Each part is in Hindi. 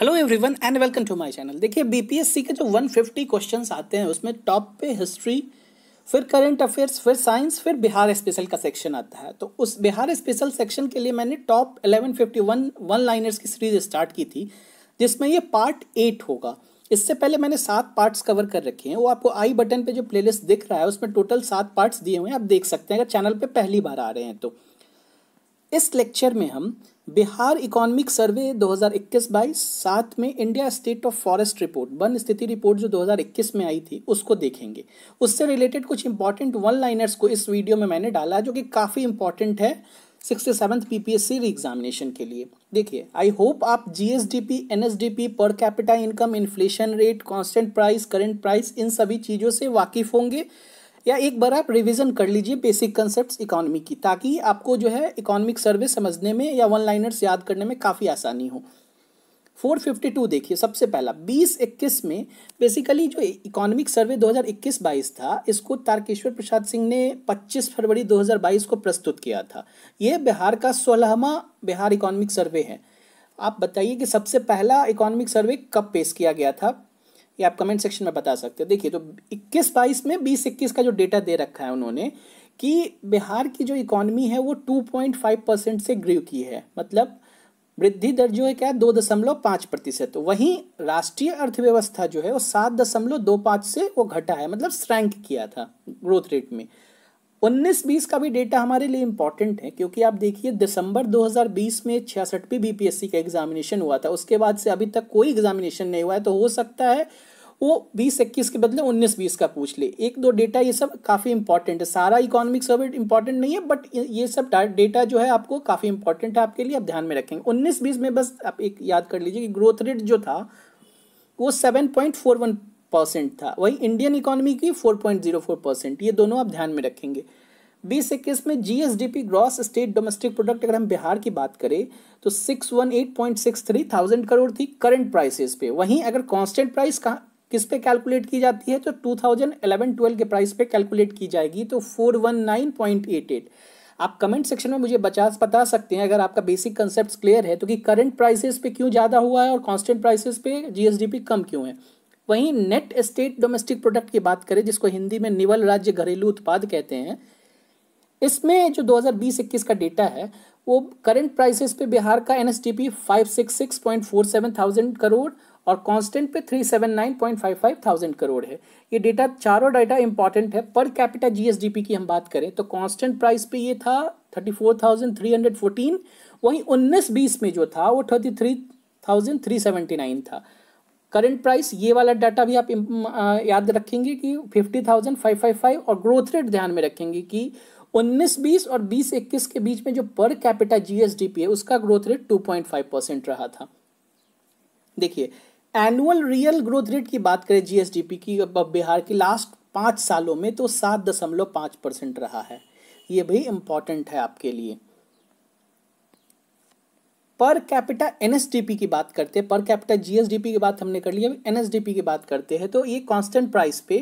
hello everyone and welcome to my channel देखिए बीपीएससी के जो 150 क्वेश्चंस आते हैं उसमें टॉप पे हिस्ट्री फिर करंट अफेयर्स फिर साइंस फिर बिहार स्पेशल का सेक्शन आता है तो उस बिहार स्पेशल सेक्शन के लिए मैंने टॉप 1151 वन लाइनर्स की सीरीज स्टार्ट की थी जिसमें ये पार्ट एट होगा इससे पहले मैंने सात पार्ट्स कवर कर रखे हैं वो आपको आई बटन पर जो प्लेलिस्ट दिख रहा है उसमें टोटल सात पार्ट्स दिए हुए हैं आप देख सकते हैं अगर चैनल पर पहली बार आ रहे हैं तो इस लेक्चर में हम बिहार इकोनॉमिक सर्वे 2021-22 साथ में India state of forest report वन स्थिति रिपोर्ट जो 2021 में आई थी उसको देखेंगे उससे रिलेटेड कुछ इंपॉर्टेंट वन लाइनर्स को इस वीडियो में मैंने डाला जो कि काफ़ी इंपॉर्टेंट है sixty seventh P P S C examination के लिए देखिए आई होप आप G S D P N S D P per capita income inflation rate constant price current price इन सभी चीज़ों से वाकिफ होंगे या एक बार आप रिवीजन कर लीजिए बेसिक कंसेप्ट इकोनॉमी की ताकि आपको जो है इकोनॉमिक सर्वे समझने में या वन लाइनर्स याद करने में काफ़ी आसानी हो 452 देखिए सबसे पहला 2021 में बेसिकली जो इकोनॉमिक सर्वे 2021-22 था इसको तारकेश्वर प्रसाद सिंह ने 25 फरवरी 2022 को प्रस्तुत किया था ये बिहार का सोलहवा बिहार इकोनॉमिक सर्वे है आप बताइए कि सबसे पहला इकोनॉमिक सर्वे कब पेश किया गया था ये आप कमेंट सेक्शन में बता सकते हो देखिए तो इक्कीस बाईस में बीस इक्कीस का जो डेटा दे रखा है उन्होंने कि बिहार की जो इकोनॉमी है वो टू पॉइंट फाइव परसेंट से ग्रो की है मतलब वृद्धि दर जो है क्या है दो दशमलव पाँच प्रतिशत तो वहीं राष्ट्रीय अर्थव्यवस्था जो है वो सात दशमलव दो पाँच से वो घटा है मतलब स्ट्रैंक किया था ग्रोथ रेट में उन्नीस बीस का भी डेटा हमारे लिए इम्पॉर्टेंट है क्योंकि आप देखिए दिसंबर 2020 में छियासठवीं बीपीएससी का एग्जामिनेशन हुआ था उसके बाद से अभी तक कोई एग्जामिनेशन नहीं हुआ है तो हो सकता है वो बीस इक्कीस के बदले उन्नीस बीस का पूछ ले एक दो डेटा ये सब काफ़ी इंपॉर्टेंट है सारा इकोनॉमिक सर्वे इंपॉर्टेंट नहीं है बट ये सब डेटा जो है आपको काफ़ी इंपॉर्टेंट है आपके लिए आप ध्यान में रखेंगे उन्नीस बीस में बस आप एक याद कर लीजिए कि ग्रोथ रेट जो था वो seven point four one percent था वही इंडियन इकोनॉमी की four point zero four percent ये दोनों आप ध्यान में रखेंगे बीस इक्कीस में GSDP gross state domestic product अगर हम बिहार की बात करें तो six one eight point six three thousand crore थी करंट प्राइसेस पे वहीं अगर कांस्टेंट प्राइस कहाँ किस पे कैलकुलेट की जाती है तो टू थाउजेंड एलेवन ट्वेल्व के प्राइस पे कैलकुलेट की जाएगी तो four one nine point eight eight आप कमेंट सेक्शन में मुझे बचा बता सकते हैं अगर आपका बेसिक कंसेप्ट क्लियर है तो कि करंट प्राइसेस पे क्यों ज़्यादा हुआ है और कांस्टेंट प्राइसेस पे जीएसडीपी कम क्यों है वहीं नेट स्टेट डोमेस्टिक प्रोडक्ट की बात करें जिसको हिंदी में निवल राज्य घरेलू उत्पाद कहते हैं इसमें जो 2020-21 का डेटा है वो करंट प्राइसेस पे बिहार का N S T P five six six point four seven thousand crore और कांस्टेंट पे three seven nine point five five thousand crore है ये डेटा चारों डाटा इंपॉर्टेंट है पर कैपिटा जीएसडीपी की हम बात करें तो कांस्टेंट प्राइस पे ये था thirty four thousand three hundred fourteen वहीं उन्नीस बीस में जो था वो thirty three thousand three seventy nine था करंट प्राइस ये वाला डाटा भी आप याद रखेंगे कि fifty thousand five five five और ग्रोथ रेट ध्यान में रखेंगे कि उन्नीस बीस और बीस इक्कीस के बीच में जो पर कैपिटा जीएसडीपी है उसका growth rate two point five percent रहा था देखिए एनुअल रियल ग्रोथ रेट की बात करें जीएसडीपी की बिहार की लास्ट पाँच सालों में तो सात दशमलव पाँच परसेंट रहा है ये भी इम्पॉर्टेंट है आपके लिए पर कैपिटा एनएसडीपी की बात करते हैं पर कैपिटा जीएसडीपी की बात हमने कर ली अभी एनएसडीपी की बात करते हैं तो ये कांस्टेंट प्राइस पे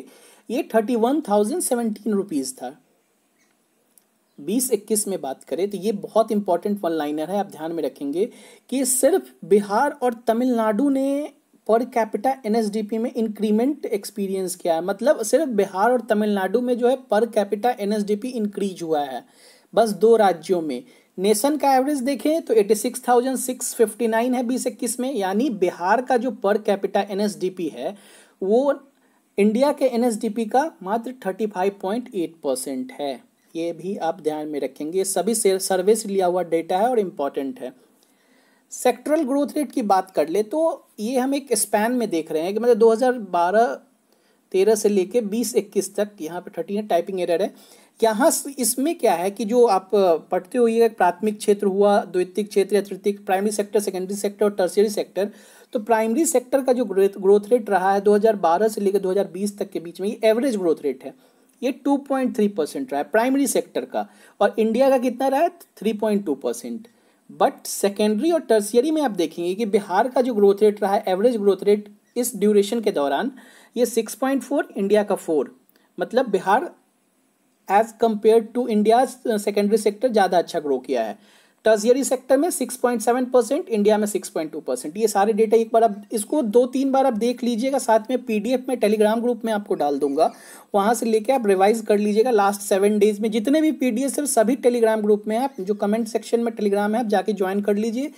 ये thirty one thousand seventeen rupees था बीस इक्कीस में बात करें तो ये बहुत इंपॉर्टेंट वन लाइनर है आप ध्यान में रखेंगे कि सिर्फ बिहार और तमिलनाडु ने पर कैपिटा एनएसडीपी में इंक्रीमेंट एक्सपीरियंस किया है मतलब सिर्फ बिहार और तमिलनाडु में जो है पर कैपिटा एनएसडीपी इंक्रीज हुआ है बस दो राज्यों में नेशन का एवरेज देखें तो eighty six thousand six fifty nine है बीस इक्कीस में यानी बिहार का जो पर कैपिटा पी है वो इंडिया के पी का मात्र thirty five point eight percent है ये भी आप ध्यान में रखेंगे सभी सर्वे से लिया हुआ डेटा है और इम्पॉर्टेंट है सेक्टरल ग्रोथ रेट की बात कर ले तो ये हम एक स्पैन में देख रहे हैं कि मतलब 2012 13 से लेके 20 21 तक यहाँ पे थर्टी है टाइपिंग एरर है यहाँ इसमें क्या है कि जो आप पढ़ते ये प्राथमिक क्षेत्र हुआ द्वितीय क्षेत्र या तृतीय प्राइमरी सेक्टर सेकेंडरी सेक्टर और टर्सरी सेक्टर तो प्राइमरी सेक्टर का जो ग्रोथ रेट रहा है 2012 से लेकर 2020 तक के बीच में ये एवरेज ग्रोथ रेट है ये 2.3 परसेंट रहा है प्राइमरी सेक्टर का और इंडिया का कितना रहा है थ्री परसेंट बट सेकेंडरी और टर्सियरी में आप देखेंगे कि बिहार का जो ग्रोथ रेट रहा है एवरेज ग्रोथ रेट इस ड्यूरेशन के दौरान ये सिक्स इंडिया का फोर मतलब Bihar as compare to India secondary sector ज़्यादा अच्छा ग्रो किया है टर्जियरी सेक्टर में 6.7 परसेंट इंडिया में 6.2 परसेंट ये सारे डेटा एक बार आप इसको दो तीन बार आप देख लीजिएगा साथ में पीडीएफ में टेलीग्राम ग्रुप में आपको डाल दूंगा वहाँ से लेके आप रिवाइज कर लीजिएगा लास्ट सेवन डेज में जितने भी पीडीएफ है सभी टेलीग्राम ग्रुप में आप जो कमेंट सेक्शन में टेलीग्राम है आप जाके ज्वाइन कर लीजिए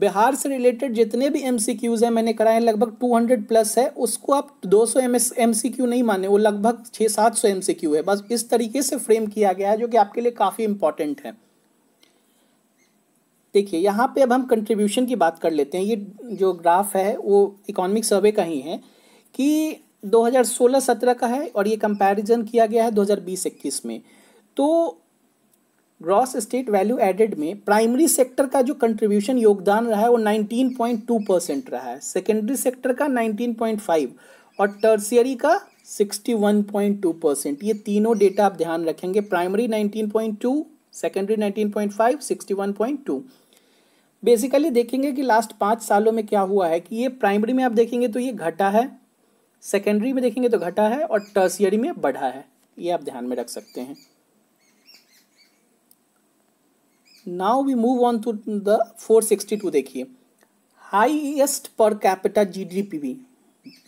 बिहार से रिलेटेड जितने भी एम सी क्यूज़ हैं मैंने कराए लगभग टू हंड्रेड प्लस है उसको आप दो सौ M S M C Q नहीं माने वो लगभग छः सात सौ एम सी क्यू है बस इस तरीके से फ्रेम किया गया है जो कि आपके लिए काफ़ी इंपॉर्टेंट है देखिए यहाँ पे अब हम कंट्रीब्यूशन की बात कर लेते हैं ये जो ग्राफ है वो इकोनॉमिक सर्वे का ही है कि 2016-17 का है और ये कंपैरिजन किया गया है 2020-21 में तो ग्रॉस स्टेट वैल्यू एडेड में प्राइमरी सेक्टर का जो कंट्रीब्यूशन योगदान रहा है वो 19.2 परसेंट रहा है सेकेंडरी सेक्टर का 19.5 और टर्सियरी का 61.2 परसेंट ये तीनों डेटा आप ध्यान रखेंगे प्राइमरी 19.2 सेकेंडरी 19.5 61.2 बेसिकली देखेंगे कि लास्ट पाँच सालों में क्या हुआ है कि ये प्राइमरी में आप देखेंगे तो ये घटा है सेकेंडरी में देखेंगे तो घटा है और टर्सियरी में बढ़ा है ये आप ध्यान में रख सकते हैं now we move on to the 462 देखिए हाईएस्ट पर कैपिटा जीडीपी भी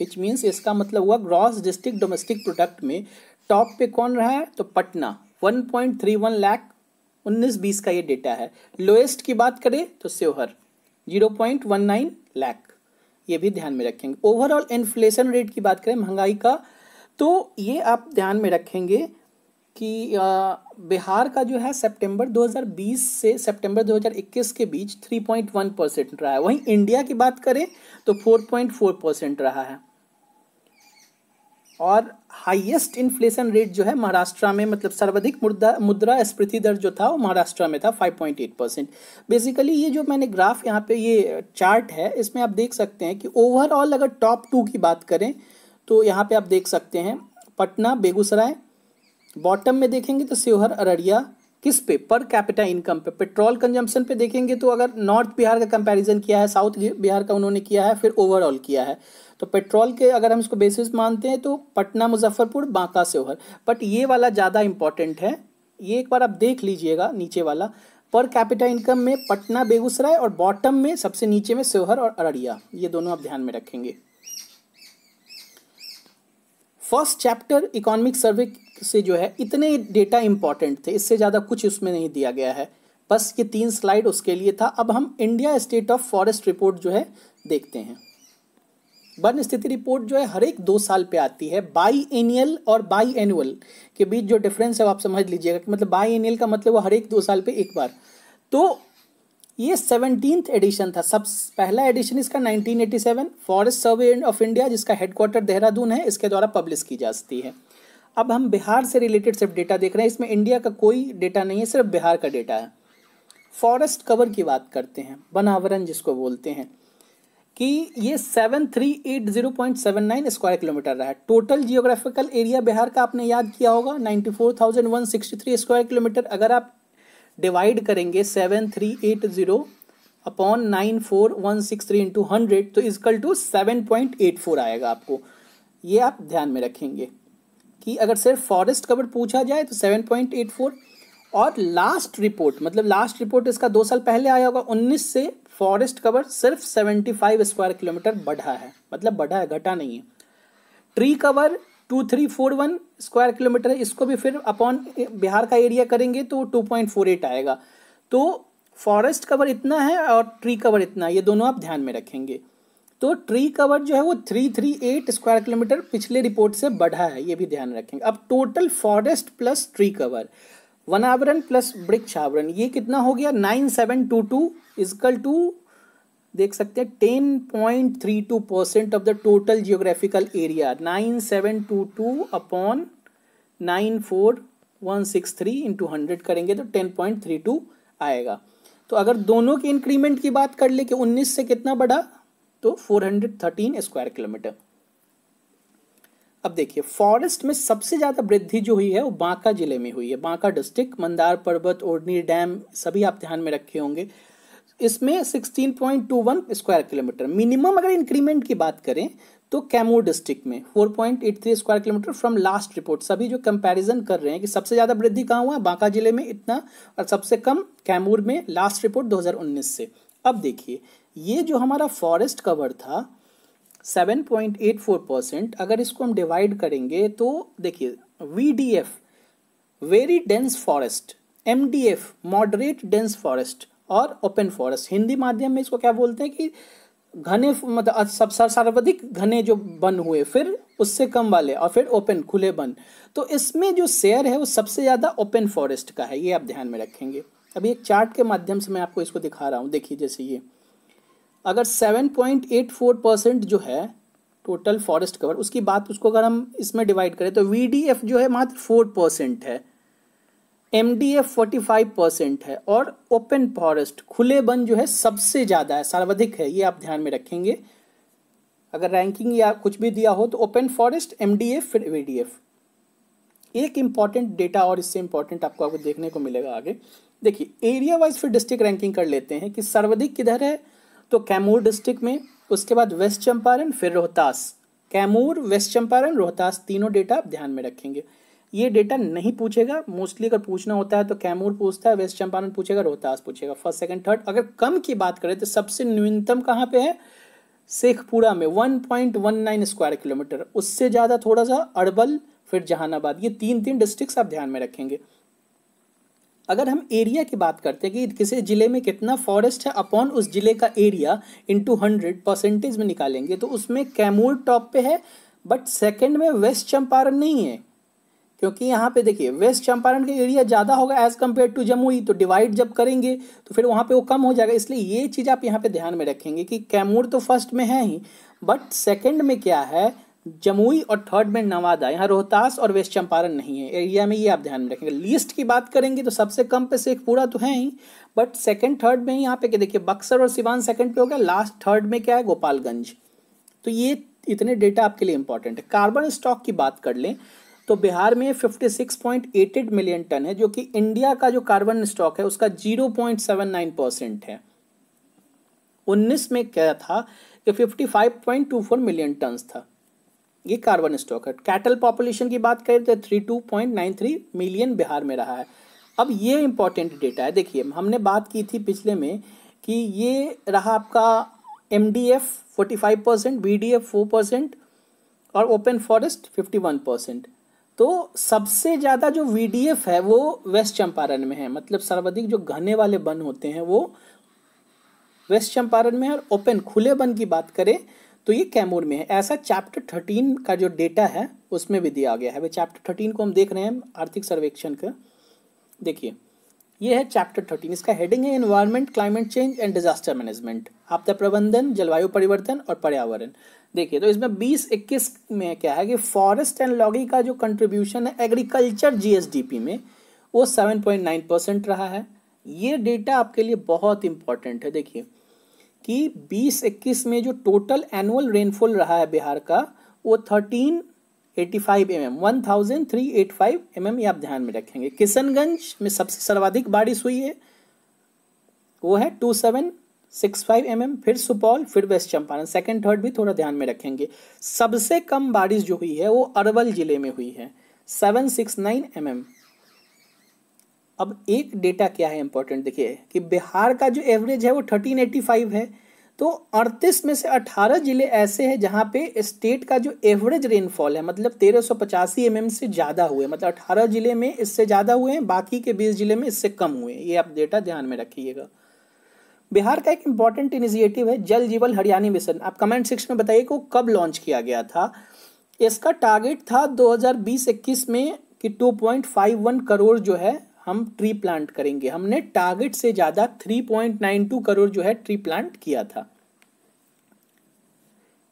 विच मीन्स इसका मतलब हुआ ग्रॉस डिस्ट्रिक्ट डोमेस्टिक प्रोडक्ट में टॉप पे कौन रहा है तो पटना 1.31 लैख उन्नीस बीस का ये डेटा है लोएस्ट की बात करें तो सेवहर 0.19 लैख ये भी ध्यान में रखेंगे ओवरऑल इन्फ्लेशन रेट की बात करें महंगाई का तो ये आप ध्यान में रखेंगे कि आ, बिहार का जो है सितंबर 2020 से सितंबर 2021 के बीच 3.1 परसेंट रहा है वहीं इंडिया की बात करें तो 4.4 परसेंट रहा है और हाईएस्ट इन्फ्लेशन रेट जो है महाराष्ट्र में मतलब सर्वाधिक मुद्रा मुद्रा स्फीति दर जो था वो महाराष्ट्र में था 5.8 परसेंट बेसिकली ये जो मैंने ग्राफ यहाँ पे ये चार्ट है इसमें आप देख सकते हैं कि ओवरऑल अगर टॉप टू की बात करें तो यहाँ पे आप देख सकते हैं पटना बेगूसराय बॉटम में देखेंगे तो शिवहर अररिया किस पे पर कैपिटा इनकम पे पेट्रोल कंजम्पशन पे देखेंगे तो अगर नॉर्थ बिहार का कंपैरिजन किया है साउथ बिहार का उन्होंने किया है फिर ओवरऑल किया है तो पेट्रोल के अगर हम इसको बेसिस मानते हैं तो पटना मुजफ्फरपुर बांका सेवहर बट ये वाला ज़्यादा इंपॉर्टेंट है ये एक बार आप देख लीजिएगा नीचे वाला पर कैपिटा इनकम में पटना बेगूसराय और बॉटम में सबसे नीचे में सेवहर और अररिया ये दोनों आप ध्यान में रखेंगे फर्स्ट चैप्टर इकोनॉमिक सर्वे से जो है इतने डेटा इंपॉर्टेंट थे इससे ज़्यादा कुछ उसमें नहीं दिया गया है बस ये तीन स्लाइड उसके लिए था अब हम India state of forest report जो है देखते हैं वन स्थिति रिपोर्ट जो है हर एक दो साल पे आती है बाई एनियल और बाई एनुअल के बीच जो डिफरेंस है आप समझ लीजिएगा कि मतलब बाई एनियल का मतलब वो हर एक दो साल पे एक बार तो ये सेवनटीन्थ एडिशन था सब पहला एडिशन इसका 1987 फॉरेस्ट सर्वे ऑफ इंडिया जिसका हेडक्वार्टर देहरादून है इसके द्वारा पब्लिश की जाती है अब हम बिहार से रिलेटेड सिर्फ डेटा देख रहे हैं इसमें इंडिया का कोई डेटा नहीं है सिर्फ बिहार का डेटा है फॉरेस्ट कवर की बात करते हैं बनावरण जिसको बोलते हैं कि ये seven seven three eight zero point nine square kilometre रहा है टोटल जियोग्राफिकल एरिया बिहार का आपने याद किया होगा ninety four thousand one sixty three square kilometre अगर आप डिवाइड करेंगे seven three eight zero upon nine four one six three into hundred तो is equal two seven point eight four आएगा आपको ये आप ध्यान में रखेंगे कि अगर सिर्फ फॉरेस्ट कवर पूछा जाए तो 7.84 और लास्ट रिपोर्ट मतलब लास्ट रिपोर्ट इसका दो साल पहले आया होगा 19 से फॉरेस्ट कवर सिर्फ 75 स्क्वायर किलोमीटर बढ़ा है मतलब बढ़ा है घटा नहीं है ट्री कवर 2341 स्क्वायर किलोमीटर है इसको भी फिर अपॉन बिहार का एरिया करेंगे तो 2.48 आएगा तो फॉरेस्ट कवर इतना है और ट्री कवर इतना है ये दोनों आप ध्यान में रखेंगे तो ट्री कवर जो है वो three three eight square kilometre पिछले रिपोर्ट से बढ़ा है ये भी ध्यान रखेंगे अब total forest plus tree cover वन आवरण प्लस वृक्ष आवरण ये कितना हो गया nine seven two two is equal to देख सकते हैं ten point three two percent of the total geographical area nine seven two two upon nine four one six three into hundred करेंगे तो टेन पॉइंट थ्री टू आएगा तो अगर दोनों के इंक्रीमेंट की बात कर ले कि उन्नीस से कितना बढ़ा तो 413 स्क्वायर किलोमीटर अब देखिए फॉरेस्ट में सबसे ज्यादा वृद्धि जो हुई है वो बांका जिले में हुई है बांका डिस्ट्रिक्ट मंदार पर्वत ओडनी डैम सभी आप ध्यान में रखे होंगे इसमें 16.21 स्क्वायर किलोमीटर मिनिमम अगर इंक्रीमेंट की बात करें तो कैमूर डिस्ट्रिक्ट में 4.83 square kilometre from last report सभी जो कंपैरिजन कर रहे हैं कि सबसे ज़्यादा वृद्धि कहाँ हुआ बांका जिले में इतना और सबसे कम कैमूर में लास्ट रिपोर्ट 2019 से अब देखिए ये जो हमारा फॉरेस्ट कवर था 7.84 परसेंट अगर इसको हम डिवाइड करेंगे तो देखिए V D F very dense forest M D F moderate dense forest और ओपन फॉरेस्ट हिंदी माध्यम में इसको क्या बोलते हैं कि घने मतलब सब सर्वाधिक घने जो बन हुए फिर उससे कम वाले और फिर ओपन खुले बन तो इसमें जो शेयर है वो सबसे ज़्यादा ओपन फॉरेस्ट का है ये आप ध्यान में रखेंगे अभी एक चार्ट के माध्यम से मैं आपको इसको दिखा रहा हूँ देखिए जैसे ये अगर 7.84 परसेंट जो है टोटल फॉरेस्ट कवर उसकी बात उसको अगर हम इसमें डिवाइड करें तो वी जो है मात्र फोर परसेंट है M D F forty five percent है और ओपन फॉरेस्ट खुले वन जो है सबसे ज़्यादा है सर्वाधिक है ये आप ध्यान में रखेंगे अगर रैंकिंग या कुछ भी दिया हो तो ओपन फॉरेस्ट एम फिर वी एक इम्पॉर्टेंट डेटा और इससे इम्पॉर्टेंट आपको आपको देखने को मिलेगा आगे देखिए एरिया वाइज फिर डिस्ट्रिक्ट रैंकिंग कर लेते हैं कि सर्वाधिक किधर है तो कैमूर डिस्ट्रिक्ट में उसके बाद वेस्ट चंपारण फिर रोहतास कैमूर वेस्ट चंपारण रोहतास तीनों डेटा आप ध्यान में रखेंगे ये डेटा नहीं पूछेगा मोस्टली अगर पूछना होता है तो कैमूर पूछता है वेस्ट चंपारण पूछेगा रोहतास पूछेगा फर्स्ट सेकंड थर्ड अगर कम की बात करें तो सबसे न्यूनतम कहाँ पे है शेखपुरा में 1.19 स्क्वायर किलोमीटर उससे ज़्यादा थोड़ा सा अड़बल फिर जहानाबाद ये तीन तीन डिस्ट्रिक्ट आप ध्यान में रखेंगे अगर हम एरिया की बात करते हैं कि किसी ज़िले में कितना फॉरेस्ट है अपॉन उस ज़िले का एरिया टू हंड्रेड परसेंटेज में निकालेंगे तो उसमें कैमूर टॉप पे है बट सेकंड में वेस्ट चंपारण नहीं है क्योंकि यहाँ पे देखिए वेस्ट चंपारण का एरिया ज़्यादा होगा एज़ कम्पेयर टू जमुई तो डिवाइड जब करेंगे तो फिर वहाँ पे वो कम हो जाएगा इसलिए ये चीज़ आप यहाँ पे ध्यान में रखेंगे कि कैमूर तो फर्स्ट में है ही बट सेकंड में क्या है जमुई और थर्ड में नवादा यहाँ रोहतास और वेस्ट चंपारण नहीं है एरिया में ये आप ध्यान में रखेंगे लिस्ट की बात करेंगे तो सबसे कम पे शेखपुरा तो है ही बट सेकंड थर्ड में यहाँ पे देखिए बक्सर और सिवान सेकंड पे हो गया लास्ट थर्ड में क्या है गोपालगंज तो ये इतने डेटा आपके लिए इंपॉर्टेंट है कार्बन स्टॉक की बात कर लें तो बिहार में फिफ्टी मिलियन टन है जो कि इंडिया का जो कार्बन स्टॉक है उसका जीरो परसेंट है उन्नीस में क्या था कि फोर मिलियन टन था ये कार्बन स्टॉक है कैटल पॉपुलेशन की बात करें तो three two point nine three million Bihar में रहा है अब ये इम्पोर्टेंट डेटा है देखिए हमने बात की थी पिछले में कि ये रहा आपका M D F forty five percent B D F four percent और open forest fifty one percent तो सबसे ज़्यादा जो वी डी एफ है वो वेस्ट चंपारण में है मतलब सर्वाधिक जो घने वाले वन होते हैं वो वेस्ट चंपारण में है और ओपन खुले वन की बात करें तो ये कैमूर में है ऐसा चैप्टर थर्टीन का जो डेटा है उसमें भी दिया गया है वह चैप्टर थर्टीन को हम देख रहे हैं आर्थिक सर्वेक्षण का देखिए ये है चैप्टर थर्टीन इसका हेडिंग है environment climate change and disaster management आपदा प्रबंधन जलवायु परिवर्तन और पर्यावरण देखिए तो इसमें बीस इक्कीस में क्या है कि फॉरेस्ट एंड लॉगी का जो कंट्रीब्यूशन है एग्रीकल्चर जीएसडीपी में वो सेवन पॉइंट नाइन परसेंट रहा है ये डेटा आपके लिए बहुत इंपॉर्टेंट है देखिए कि 2021 में जो टोटल एनुअल रेनफॉल रहा है बिहार का वो 1385 एमएम mm, 1385 एमएम mm ये आप ध्यान में रखेंगे किशनगंज में सबसे सर्वाधिक बारिश हुई है वो है 2765 एम mm, फिर सुपौल फिर वेस्ट चंपारण सेकंड थर्ड भी थोड़ा ध्यान में रखेंगे सबसे कम बारिश जो हुई है वो अरवल जिले में हुई है 769 सिक्स एम अब एक डेटा क्या है इंपॉर्टेंट देखिए कि बिहार का जो एवरेज है वो थर्टीन एट्टी फाइव है तो अड़तीस में से अठारह जिले ऐसे हैं जहां पे स्टेट का जो एवरेज रेनफॉल है मतलब तेरह सौ पचासी एम mm से ज़्यादा हुए मतलब अठारह जिले में इससे ज़्यादा हुए हैं बाकी के बीस जिले में इससे कम हुए ये आप डेटा ध्यान में रखिएगा बिहार का एक इंपॉर्टेंट इनिशिएटिव है जल जीवन हरियाणी मिशन आप कमेंट सेक्शन में बताइए को कब लॉन्च किया गया था इसका टारगेट था दो हजार में कि 2.51 करोड़ जो है हम ट्री प्लांट करेंगे हमने टारगेट से ज़्यादा 3.92 करोड़ जो है ट्री प्लांट किया था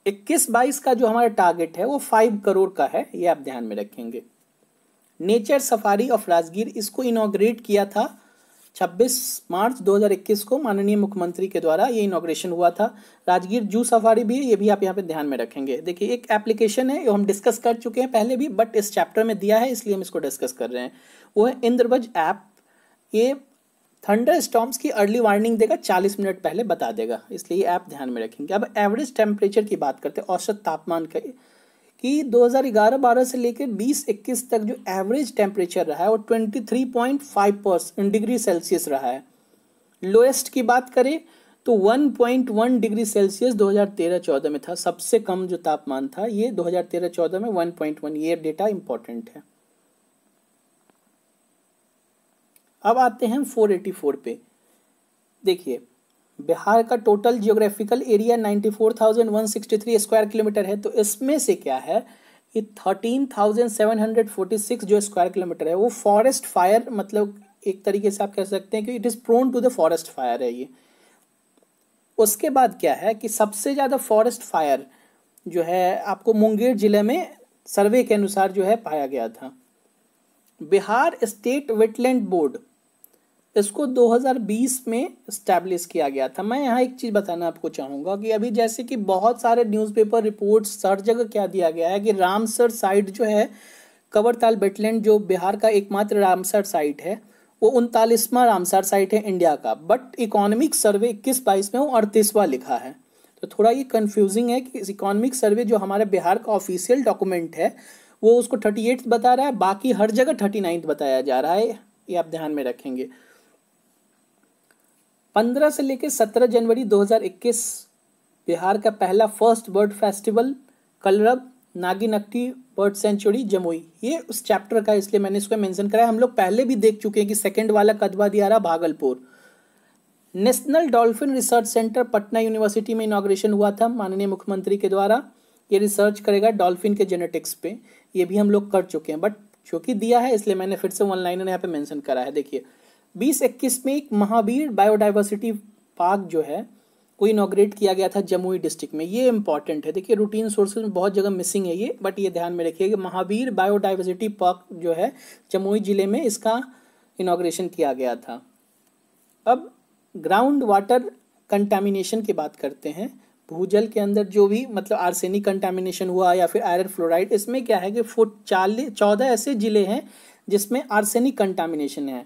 इक्कीस बाईस का जो हमारा टारगेट है वो फाइव करोड़ का है ये आप ध्यान में रखेंगे नेचर सफारी ऑफ राजगीर इसको इनोग्रेट किया था 26 मार्च 2021 को माननीय मुख्यमंत्री के द्वारा ये इनोग्रेशन हुआ था राजगीर जू सफारी भी है ये भी आप यहाँ पे ध्यान में रखेंगे देखिए एक एप्लीकेशन है जो हम डिस्कस कर चुके हैं पहले भी बट इस चैप्टर में दिया है इसलिए हम इसको डिस्कस कर रहे हैं वो है इंद्रवज ऐप ये थंडर स्टॉम्स की अर्ली वार्निंग देगा 40 मिनट पहले बता देगा इसलिए ये ऐप ध्यान में रखेंगे अब एवरेज टेम्परेचर की बात करते हैं औसत तापमान का कि 2011-12 से लेकर 20-21 तक जो एवरेज टेम्परेचर रहा है वो 23.5 परसेंट डिग्री सेल्सियस रहा है लोएस्ट की बात करें तो 1.1 डिग्री सेल्सियस 2013-14 में था सबसे कम जो तापमान था ये 2013-14 में 1.1 पॉइंट ये डेटा इंपॉर्टेंट है अब आते हैं 484 पे देखिए बिहार का total geographical area 94,163 square kilometre है तो इसमें से क्या है ये 13,746 जो स्क्वायर किलोमीटर है वो फॉरेस्ट फायर मतलब एक तरीके से आप कह सकते हैं कि it is prone to the forest fire है ये उसके बाद क्या है कि सबसे ज़्यादा फॉरेस्ट फायर जो है आपको मुंगेर ज़िले में सर्वे के अनुसार जो है पाया गया था बिहार स्टेट वेटलैंड बोर्ड इसको 2020 में इस्टेब्लिश किया गया था मैं यहाँ एक चीज़ बताना आपको चाहूँगा कि अभी जैसे कि बहुत सारे न्यूज़पेपर रिपोर्ट्स हर जगह क्या दिया गया है कि रामसर साइट जो है कंवरताल बेटलैंड जो बिहार का एकमात्र रामसर साइट है वो उनतालीसवा रामसर साइट है इंडिया का बट इकोनॉमिक सर्वे इक्कीस बाईस में वो अड़तीसवां लिखा है तो थोड़ा ये कन्फ्यूजिंग है कि इकोनॉमिक सर्वे जो हमारे बिहार का ऑफिशियल डॉक्यूमेंट है वो उसको थर्टी बता रहा है बाकी हर जगह थर्टी नाइन्थ बताया जा रहा है ये आप ध्यान में रखेंगे 15 से लेकर 17 जनवरी 2021 बिहार का पहला first bird festival Kalrav Nagi Nakti bird sanctuary Jamui ये उस चैप्टर का इसलिए मैंने इसको मेंशन कराया हम लोग पहले भी देख चुके हैं कि सेकंड वाला कदवा रहा Bhagalpur national dolphin research centre Patna university में इनाग्रेशन हुआ था माननीय मुख्यमंत्री के द्वारा ये रिसर्च करेगा डॉल्फिन के जेनेटिक्स पे ये भी हम लोग कर चुके हैं बट चूंकि दिया है इसलिए मैंने फिर से वन यहाँ पे मेंशन करा है देखिए बीस इक्कीस में एक महावीर बायोडाइवर्सिटी पार्क जो है को इनाग्रेट किया गया था जमुई डिस्ट्रिक्ट में ये इंपॉर्टेंट है देखिए रूटीन सोर्सेज में बहुत जगह मिसिंग है ये बट ये ध्यान में रखिए महावीर बायोडाइवर्सिटी पार्क जो है जमुई जिले में इसका इनाग्रेशन किया गया था अब ग्राउंड वाटर कंटामिनेशन की बात करते हैं भूजल के अंदर जो भी मतलब आर्सेनिक कंटामिनेशन हुआ या फिर आयरन फ्लोराइड इसमें क्या है कि फोर्ट चालीस चौदह ऐसे ज़िले हैं जिसमें आर्सेनिक कंटामिनेशन है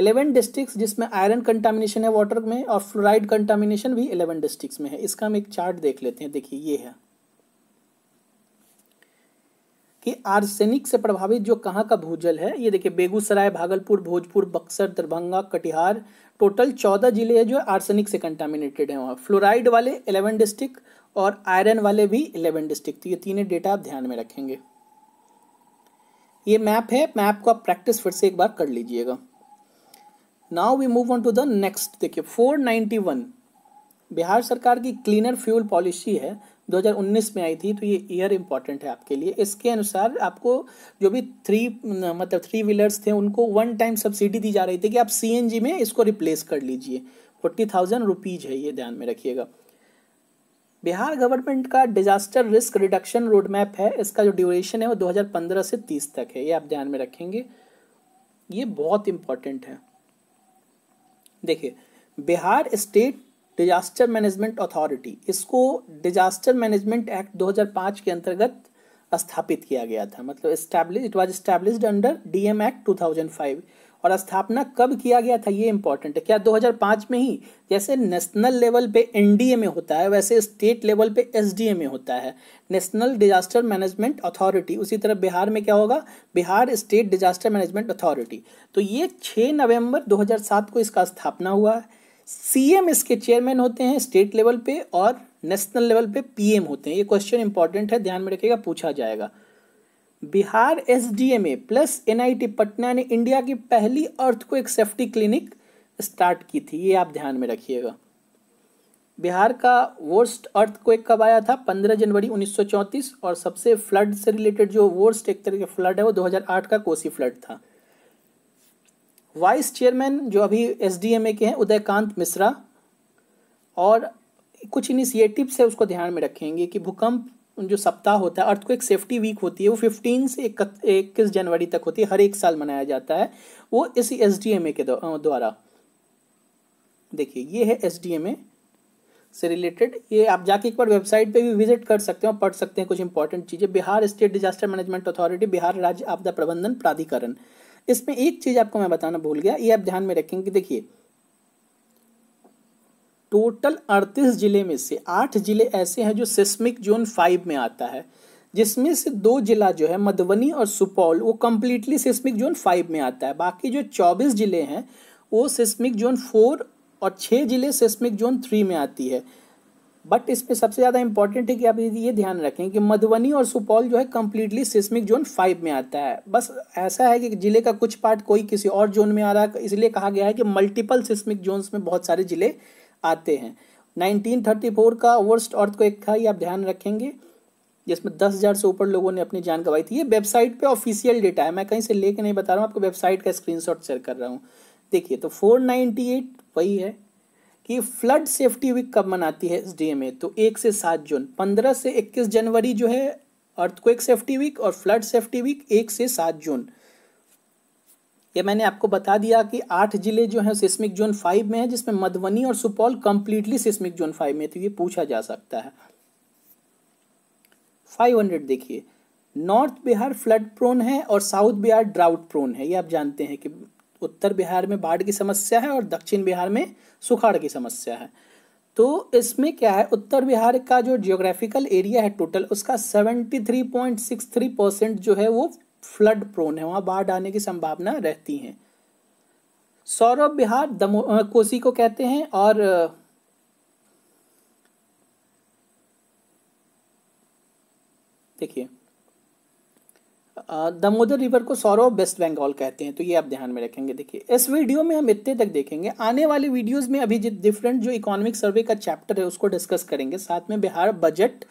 एलेवन डिस्ट्रिक्ट जिसमें आयरन कंटामिनेशन है वाटर में और फ्लोराइड कंटामिनेशन भी एलेवन डिस्ट्रिक्स में है इसका हम एक चार्ट देख लेते हैं देखिए ये है कि आर्सेनिक से प्रभावित जो कहाँ का भूजल है ये देखिए बेगूसराय भागलपुर भोजपुर बक्सर दरभंगा कटिहार टोटल चौदह जिले हैं जो आर्सेनिक से कंटामिनेटेड हैं वहाँ फ्लोराइड वाले एलेवन डिस्ट्रिक्ट और आयरन वाले भी एलेवन डिस्ट्रिक्ट तो ये तीनों डेटा आप ध्यान में रखेंगे ये मैप है मैप को आप प्रैक्टिस फिर से एक बार कर लीजिएगा now we move on to the next देखिए 491 बिहार सरकार की क्लीनर फ्यूल पॉलिसी है 2019 में आई थी तो ये ईयर इम्पॉर्टेंट है आपके लिए इसके अनुसार आपको जो भी थ्री मतलब थ्री व्हीलर्स थे उनको वन टाइम सब्सिडी दी जा रही थी कि आप सी में इसको रिप्लेस कर लीजिए फोर्टी थाउजेंड रुपीज़ है ये ध्यान में रखिएगा बिहार गवर्नमेंट का disaster risk reduction road map है इसका जो ड्यूरेशन है वो 2015 से 30 तक है ये आप ध्यान में रखेंगे ये बहुत इंपॉर्टेंट है देखिए Bihar state disaster management authority इसको डिजास्टर मैनेजमेंट एक्ट 2005 के अंतर्गत स्थापित किया गया था मतलब establish it was established under M act five और स्थापना कब किया गया था ये इंपॉर्टेंट है क्या 2005 में ही जैसे नेशनल लेवल पे एनडीए में होता है वैसे स्टेट लेवल पे एसडीए में होता है नेशनल डिजास्टर मैनेजमेंट अथॉरिटी उसी तरह बिहार में क्या होगा Bihar state disaster management authority तो ये 6 नवंबर 2007 को इसका स्थापना हुआ है एम इसके चेयरमैन होते हैं स्टेट लेवल पे और नेशनल लेवल पे पीएम होते हैं ये क्वेश्चन इंपॉर्टेंट है ध्यान में रखिएगा पूछा जाएगा Bihar S plus N Patna ने इंडिया की पहली अर्थ को एक सेफ्टी क्लिनिक स्टार्ट की थी ये आप ध्यान में रखिएगा बिहार का वर्स्ट अर्थ को एक कब आया था 15 जनवरी 1934 और सबसे फ्लड से रिलेटेड जो वर्स्ट एक तरह के फ्लड है वो 2008 का कोसी फ्लड था वाइस चेयरमैन जो अभी एसडीएमए के हैं उदयकांत मिश्रा और कुछ इनिशिएटिव्स है उसको ध्यान में रखेंगे कि भूकंप जो सप्ताह होता है अर्थ को एक सेफ्टी वीक होती है वो फिफ्टीन से इक्कीस जनवरी तक होती है हर एक साल मनाया जाता है वो इसी एस के द्वारा देखिए ये है एस से रिलेटेड ये आप जाके एक बार वेबसाइट पे भी विजिट कर सकते हो पढ़ सकते हैं कुछ इंपॉर्टेंट चीज़ें Bihar state disaster management authority Bihar राज्य आपदा प्रबंधन प्राधिकरण इसमें एक चीज़ आपको मैं बताना भूल गया ये आप ध्यान में रखेंगे देखिए टोटल अड़तीस ज़िले में से आठ ज़िले ऐसे हैं जो सिस्मिक जोन फाइव में आता है जिसमें से दो जिला जो है मधुबनी और सुपौल वो कम्प्लीटली सिस्मिक जोन फाइव में आता है बाकी जो चौबीस ज़िले हैं वो सिस्मिक जोन फोर और छः ज़िले सिस्मिक जोन थ्री में आती है बट इसमें सबसे ज़्यादा इंपॉर्टेंट है कि आप ये ध्यान रखें कि मधुबनी और सुपौल जो है कम्प्लीटली सिस्मिक जोन फाइव में आता है बस ऐसा है कि ज़िले का कुछ पार्ट कोई किसी और जोन में आ रहा है इसलिए कहा गया है कि मल्टीपल सिस्मिक जोन्स में बहुत सारे ज़िले आते हैं 1934 का वर्स्ट अर्थ को एक था ये आप ध्यान रखेंगे जिसमें दस हज़ार से ऊपर लोगों ने अपनी जान गंवाई थी ये वेबसाइट पे ऑफिशियल डेटा है मैं कहीं से लेके नहीं बता रहा हूँ आपको वेबसाइट का स्क्रीनशॉट शेयर कर रहा हूँ देखिए तो 498 वही है कि फ्लड सेफ्टी वीक कब मनाती है एस में तो एक से सात जून पंद्रह से इक्कीस जनवरी जो है अर्थक्वेक सेफ्टी वीक और फ्लड सेफ्टी वीक एक से सात जून ये मैंने आपको बता दिया कि आठ जिले जो हैं सिस्मिक जोन फाइव में है जिसमें मधुबनी और Supaul completely seismic zone five में तो ये पूछा जा सकता है फाइव हंड्रेड देखिए नॉर्थ बिहार फ्लड प्रोन है और साउथ बिहार ड्राउट प्रोन है ये आप जानते हैं कि उत्तर बिहार में बाढ़ की समस्या है और दक्षिण बिहार में सुखाड़ की समस्या है तो इसमें क्या है उत्तर बिहार का जो जियोग्राफिकल एरिया है टोटल उसका seventy three point six three percent जो है वो फ्लड प्रोन है वहाँ बाढ़ आने की संभावना रहती है सौरभ बिहार दमो कोसी को कहते हैं और देखिए दमोदर रिवर को सौरव वेस्ट बंगाल कहते हैं तो ये आप ध्यान में रखेंगे देखिए इस वीडियो में हम इतने तक देखेंगे आने वाले वीडियोस में अभी डिफरेंट जो इकोनॉमिक सर्वे का चैप्टर है उसको डिस्कस करेंगे साथ में बिहार बजट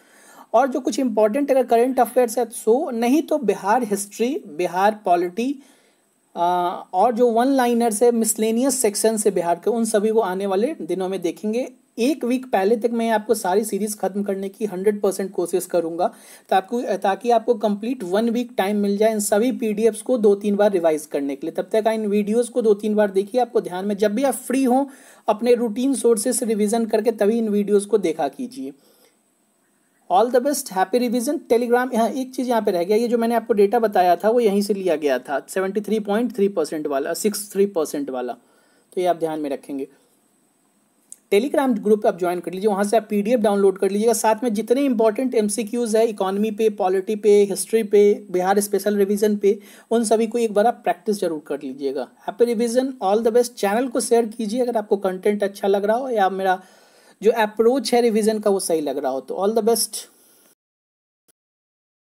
और जो कुछ इंपॉर्टेंट अगर करंट अफेयर्स है सो नहीं तो बिहार हिस्ट्री बिहार पॉलिटी और जो वन लाइनर्स है मिसलेनियस सेक्शन से बिहार के उन सभी को आने वाले दिनों में देखेंगे एक वीक पहले तक मैं आपको सारी सीरीज खत्म करने की हंड्रेड परसेंट कोशिश करूंगा तो आपको ताकि आपको कंप्लीट वन वीक टाइम मिल जाए इन सभी पीडीएफ्स को दो तीन बार रिवाइज करने के लिए तब तक इन वीडियोस को दो तीन बार देखिए आपको ध्यान में जब भी आप फ्री हो अपने रूटीन सोर्सेस रिविजन करके तभी इन वीडियोज़ को देखा कीजिए all the best happy revision Telegram यहाँ एक चीज़ यहाँ पे रह गया ये जो मैंने आपको डेटा बताया था वो यहीं से लिया गया था seventy three point three percent वाला सिक्स थ्री परसेंट वाला तो ये आप ध्यान में रखेंगे टेलीग्राम ग्रुप आप ज्वाइन कर लीजिए वहाँ से आप पीडीएफ डाउनलोड कर लीजिएगा साथ में जितने इंपॉर्टेंट एमसीक्यूज़ है इकोनॉमी पे पॉलिटी पे हिस्ट्री पे बिहार स्पेशल रिविजन पे उन सभी को एक बार आप प्रैक्टिस जरूर कर लीजिएगा happy revision all the best channel को शेयर कीजिए अगर आपको कंटेंट अच्छा लग रहा हो या मेरा जो अप्रोच है रिविजन का वो सही लग रहा हो तो ऑल द बेस्ट